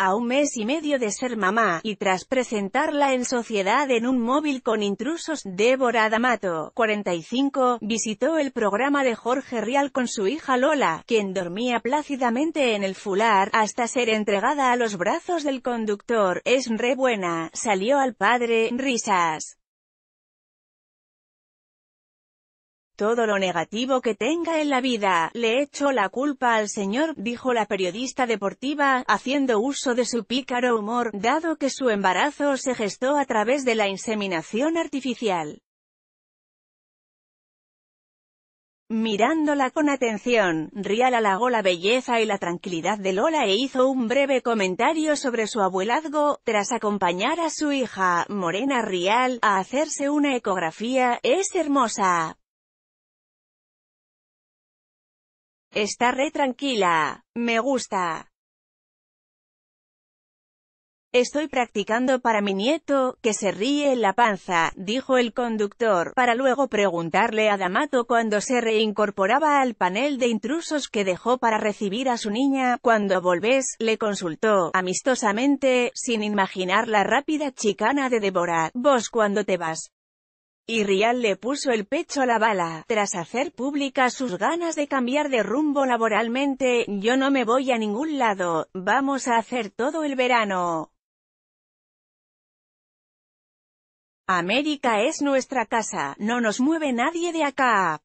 A un mes y medio de ser mamá, y tras presentarla en sociedad en un móvil con intrusos, Débora D'Amato, 45, visitó el programa de Jorge Rial con su hija Lola, quien dormía plácidamente en el fular, hasta ser entregada a los brazos del conductor, es re buena, salió al padre, risas. Todo lo negativo que tenga en la vida, le echo la culpa al señor, dijo la periodista deportiva, haciendo uso de su pícaro humor, dado que su embarazo se gestó a través de la inseminación artificial. Mirándola con atención, Rial halagó la belleza y la tranquilidad de Lola e hizo un breve comentario sobre su abuelazgo, tras acompañar a su hija, Morena Rial, a hacerse una ecografía, es hermosa. Está re tranquila. Me gusta. Estoy practicando para mi nieto, que se ríe en la panza, dijo el conductor, para luego preguntarle a D'Amato cuando se reincorporaba al panel de intrusos que dejó para recibir a su niña. Cuando volvés, le consultó, amistosamente, sin imaginar la rápida chicana de Deborah, vos cuando te vas y Rial le puso el pecho a la bala, tras hacer públicas sus ganas de cambiar de rumbo laboralmente, yo no me voy a ningún lado, vamos a hacer todo el verano. América es nuestra casa, no nos mueve nadie de acá.